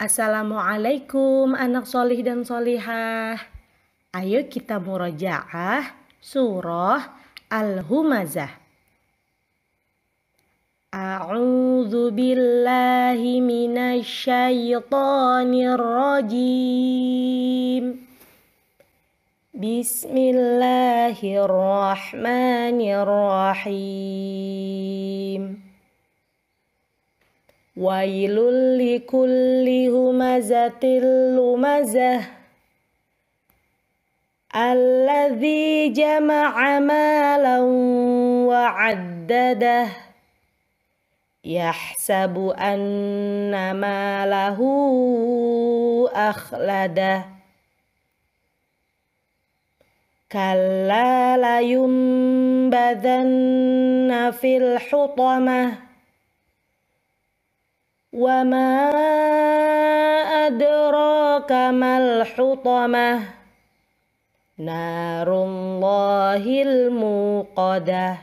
Assalamualaikum anak solih dan solihah. Ayo kita murojaah surah Al-Humazah. A'udzu billahi minasy syaithanir rajim. Bismillahirrahmanirrahim. ويل لكل همزة لمزة الذي جمع مالا وعدده يحسب أن ماله أخلده كلا لينبذن في الحطمه وما أدراك ما الحطمة نار الله الموقدة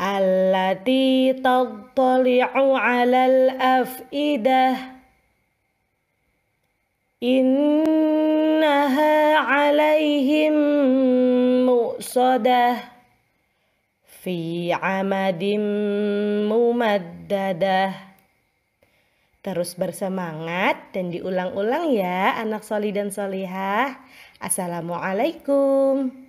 التي تطلع على الأفئدة إنها عليهم مؤصده fi amadim mumaddadah. Terus bersemangat dan diulang-ulang ya anak soli dan solihah. Assalamualaikum.